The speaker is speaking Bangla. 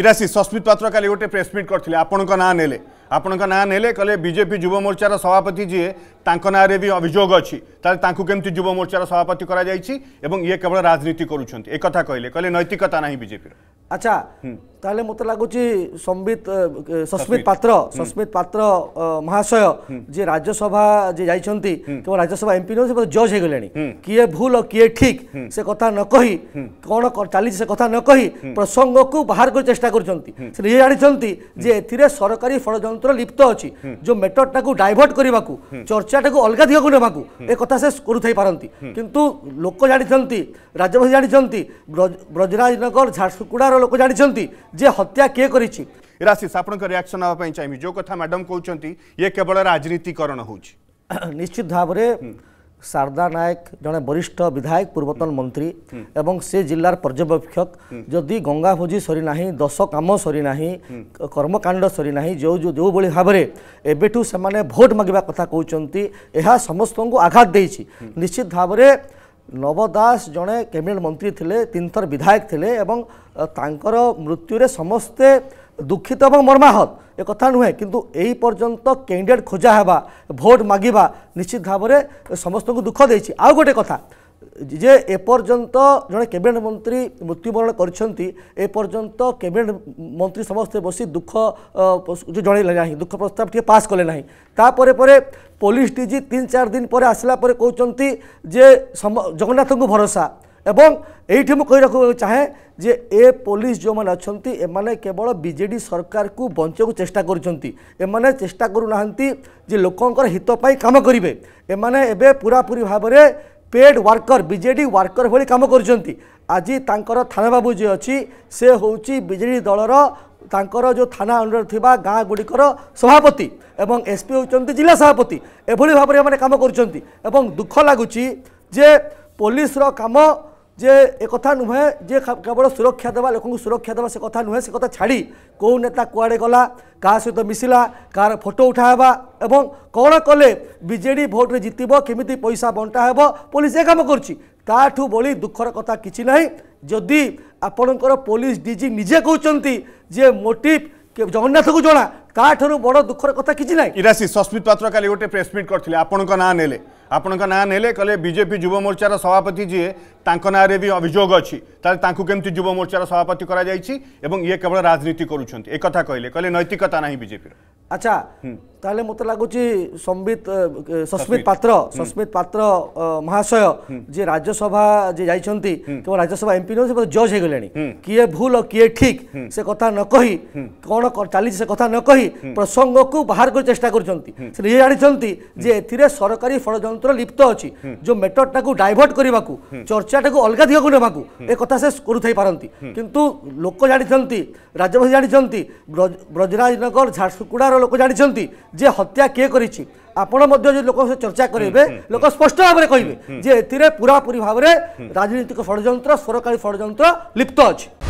ଇରାସି ସସ୍ମିତ ପାତ୍ର କାଲି ଗୋଟେ ପ୍ରେସମିଟ୍ କରିଥିଲେ ଆପଣଙ୍କ ନାଁ ନେଲେ ଆପଣଙ୍କ ନାଁ ନେଲେ କହିଲେ ବିଜେପି ଯୁବମୋର୍ଚ୍ଚାର ସଭାପତି ଯିଏ ତାଙ୍କ ନାଁରେ ବି ଅଭିଯୋଗ ଅଛି ତାହେଲେ ତାଙ୍କୁ କେମିତି ଯୁବମୋର୍ଚ୍ଚାର ସଭାପତି କରାଯାଇଛି ଏବଂ ଇଏ କେବଳ ରାଜନୀତି କରୁଛନ୍ତି ଏକଥା କହିଲେ କହିଲେ ନୈତିକତା ନାହିଁ ବିଜେପିର ଆଚ୍ଛା ତାହେଲେ ମୋତେ ଲାଗୁଛି ସମ୍ବିତ ସସ୍ମିତ ପାତ୍ର ସସ୍ମିତ ପାତ୍ର ମହାଶୟ ଯିଏ ରାଜ୍ୟସଭା ଯିଏ ଯାଇଛନ୍ତି କେବଳ ରାଜ୍ୟସଭା ଏମ୍ପି ନୁହେଁ ସେ ଜଜ୍ ହେଇଗଲେଣି କିଏ ଭୁଲ ଆଉ କିଏ ଠିକ୍ ସେ କଥା ନ କହି କ'ଣ ଚାଲିଛି ସେ କଥା ନ କହି ପ୍ରସଙ୍ଗକୁ ବାହାର କରି ଚେଷ୍ଟା କରୁଛନ୍ତି ସେ ନିଜେ ଜାଣିଛନ୍ତି ଯେ ଏଥିରେ ସରକାରୀ ଷଡ଼ଯନ୍ତ୍ର ଲିପ୍ତ ଅଛି ଯେଉଁ ମେଟରଟାକୁ ଡାଇଭର୍ଟ କରିବାକୁ ଚର୍ଚ୍ଚାଟାକୁ ଅଲଗା ଦିଗକୁ ନେବାକୁ ଏ କଥା ସେ କରୁଥାଇପାରନ୍ତି କିନ୍ତୁ ଲୋକ ଜାଣିଛନ୍ତି ରାଜ୍ୟବାସୀ ଜାଣିଛନ୍ତି ବ୍ରଜରାଜନଗର ଝାରସୁଗୁଡ଼ାର ଲୋକ ଜାଣିଛନ୍ତି जे हत्या किए করেছি রাশিষ আপনার রিয়াকশন নেওয়া চাইবি যে কথা ম্যাডাম কৌন ইয়ে কেবল রাজনীতিকরণ হচ্ছে নিশ্চিত ভাবে शारदा नायक जड़े वरिष्ठ विधायक पूर्वतन मंत्री एवं से जिलार पर्यवेक्षक जदि गंगा भोजी सरी ना दस कम सरी ना कर्मकांड सरी ना जो जो जो भाव में एबठू से भोट मांगा कथा कहते समस्त को आघात निश्चित भाव में ନବ ଦାସ ଜଣେ କ୍ୟାବିନେଟ୍ ମନ୍ତ୍ରୀ ଥିଲେ ତିନିଥର ବିଧାୟକ ଥିଲେ ଏବଂ ତାଙ୍କର ମୃତ୍ୟୁରେ ସମସ୍ତେ ଦୁଃଖିତ ଏବଂ ମର୍ମାହତ ଏ କଥା ନୁହେଁ କିନ୍ତୁ ଏହି ପର୍ଯ୍ୟନ୍ତ କ୍ୟାଣ୍ଡିଡେଟ୍ ଖୋଜା ହେବା ଭୋଟ୍ ମାଗିବା ନିଶ୍ଚିତ ଭାବରେ ସମସ୍ତଙ୍କୁ ଦୁଃଖ ଦେଇଛି ଆଉ ଗୋଟେ କଥା যে এপর্যন্ত জনে ক্যাবিনেট মন্ত্রী মৃত্যুবরণ করছেন এপর্যন্ত ক্যাবিনেট মন্ত্রী সমস্তে বসি দুঃখ জনাইলে না দুঃখ প্রস্তাব টিকে পাস কলে না তাপরে পরে পুলিশ ডিজি তিন চার দিন পরে আসলা পরে কৌন যে জগন্নাথ ভরসা এবং এইটি মু চাহে যে এ পুলিশ যে অনেক এমানে কেবল বিজেডি সরকারকে বঞ্চাইব চেষ্টা করছেন এমানে চেষ্টা করু না যে লোকর হিতপাই কাম করবে এমানে এবে পুরাপুরি ভাবে paid worker B J D worker ଭଳି କାମ କରୁଛନ୍ତି ଆଜି ତାଙ୍କର ଥାନା ବାବୁ ଯିଏ ଅଛି ସେ ହେଉଛି ବିଜେଡ଼ି ଦଳର ତାଙ୍କର ଯେଉଁ ଥାନା ଅଣ୍ଡର ଥିବା ଗାଁ ଗୁଡ଼ିକର ସଭାପତି ଏବଂ ଏସ୍ପି ହେଉଛନ୍ତି ଜିଲ୍ଲା ସଭାପତି ଏଭଳି ଭାବରେ ଏମାନେ କାମ କରୁଛନ୍ତି ଏବଂ ଦୁଃଖ ଲାଗୁଛି ଯେ ପୋଲିସର କାମ যে একথা নুহে যে কেবল সুরক্ষা দেওয়া লোক সুরক্ষা দেওয়া সে কথা নুহে সে কথা ছাড়ি কেউ নেতা কুয়াড়ে গলা কাহা সহ মিশিলা কার ফটো উঠা হওয়া এবং কোণ কলে বিজেডি ভোটরে জিতব কমিটি পয়সা বন্টা হব পুলিশ এ কাম করছি তাঠু বলি দুঃখর কথা কিছু না যদি আপনার পুলিশ ডিজি নিজে কৌঁচ যে মোটিভ জগন্নাথকু জনা তাঠার বড় দুঃখর কথা কিছু না ইরাশি সস্মিত পাত্র কালি গোটে প্রেস মিট করলে আপনার না নেলে আপনার না নেলে কলে বিজেপি যুব মোর্চার সভাপতি যে ତାଙ୍କ ନାଁରେ ବି ଅଭିଯୋଗ ଅଛି ତାହେଲେ ତାଙ୍କୁ କେମିତି ଯୁବ ମୋର୍ଚ୍ଚାର ସଭାପତି କରାଯାଇଛି ଏବଂ ଇଏ କେବଳ ରାଜନୀତି କରୁଛନ୍ତି ଏ କଥା କହିଲେ କହିଲେ ନୈତିକତା ନାହିଁ ବିଜେପିର ଆଚ୍ଛା ତାହେଲେ ମୋତେ ଲାଗୁଛି ସମ୍ବିତ ସସ୍ମିତ ପାତ୍ର ସସ୍ମିତ ପାତ୍ର ମହାଶୟ ଯିଏ ରାଜ୍ୟସଭା ଯିଏ ଯାଇଛନ୍ତି କେବଳ ରାଜ୍ୟସଭା ଏମ୍ପି ନୁହେଁ ସେ ଜଜ୍ ହେଇଗଲେଣି କିଏ ଭୁଲ ଆଉ କିଏ ଠିକ୍ ସେ କଥା ନ କହି କ'ଣ ଚାଲିଛି ସେ କଥା ନ କହି ପ୍ରସଙ୍ଗକୁ ବାହାର କରି ଚେଷ୍ଟା କରୁଛନ୍ତି ସେ ଇଏ ଜାଣିଛନ୍ତି ଯେ ଏଥିରେ ସରକାରୀ ଷଡ଼ଯନ୍ତ୍ର ଲିପ୍ତ ଅଛି ଯେଉଁ ମେଟରଟାକୁ ଡାଇଭର୍ଟ କରିବାକୁ ଚର୍ଚ୍ଚା টাকে অলগা দিওকনেবাকু এ কথা সে করু তাই পারন্তি কিন্তু লোক জানিছন্তি রাজ্যবাসী জানিছন্তি বজরাজনগর ঝাড়সুকুড়ার লোক জানিছন্তি যে হত্যা কে কৰিছি आपण মধ্য যে লোকৰ সৈতে চৰ্চা কৰেবে লোক স্পষ্টভাৱে ক'ইবে যে এতিৰে पुरा পৰিভাৱৰে ৰাজনীতিৰ সৰজান্ত্ৰ সৰকাৰী সৰজান্ত্ৰ লিপ্ত আছে